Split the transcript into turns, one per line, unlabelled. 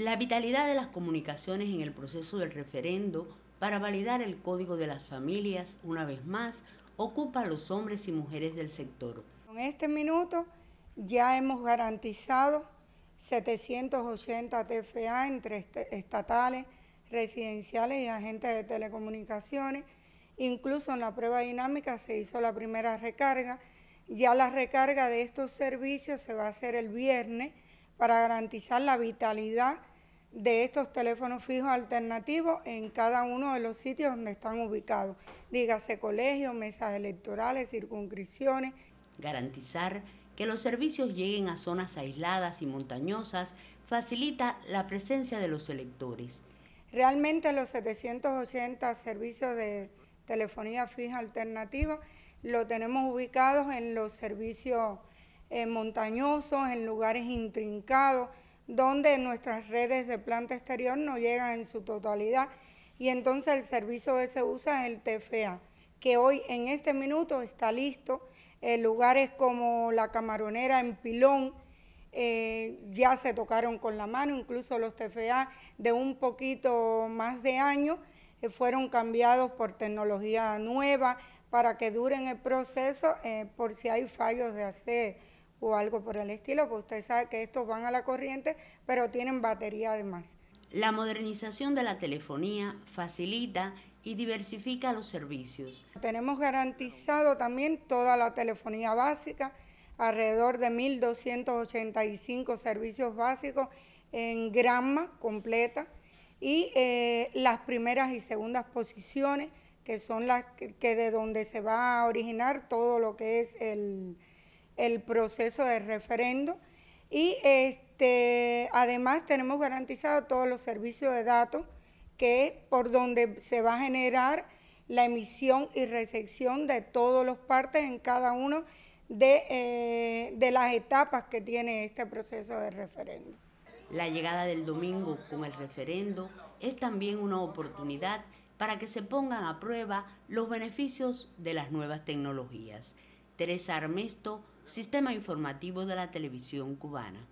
la vitalidad de las comunicaciones en el proceso del referendo para validar el Código de las Familias, una vez más, ocupa a los hombres y mujeres del sector.
En este minuto ya hemos garantizado 780 TFA entre este, estatales, residenciales y agentes de telecomunicaciones. Incluso en la prueba dinámica se hizo la primera recarga. Ya la recarga de estos servicios se va a hacer el viernes para garantizar la vitalidad de estos teléfonos fijos alternativos en cada uno de los sitios donde están ubicados, dígase colegios, mesas electorales, circunscripciones.
Garantizar que los servicios lleguen a zonas aisladas y montañosas facilita la presencia de los electores.
Realmente los 780 servicios de telefonía fija alternativa lo tenemos ubicados en los servicios eh, montañosos, en lugares intrincados, donde nuestras redes de planta exterior no llegan en su totalidad y entonces el servicio que se usa es el TFA, que hoy en este minuto está listo. Eh, lugares como la camaronera en Pilón eh, ya se tocaron con la mano, incluso los TFA de un poquito más de año eh, fueron cambiados por tecnología nueva para que duren el proceso por si hay fallos de hacer o algo por el estilo, pues usted sabe que estos van a la corriente, pero tienen batería además.
La modernización de la telefonía facilita y diversifica los servicios.
Tenemos garantizado también toda la telefonía básica, alrededor de 1.285 servicios básicos en grama completa y eh, las primeras y segundas posiciones, que son las que de donde se va a originar todo lo que es el, el proceso de referendo y este, además tenemos garantizado todos los servicios de datos que es por donde se va a generar la emisión y recepción de todos los partes en cada uno de, eh, de las etapas que tiene este proceso de referendo.
La llegada del domingo con el referendo es también una oportunidad para que se pongan a prueba los beneficios de las nuevas tecnologías. Teresa Armesto, Sistema Informativo de la Televisión Cubana.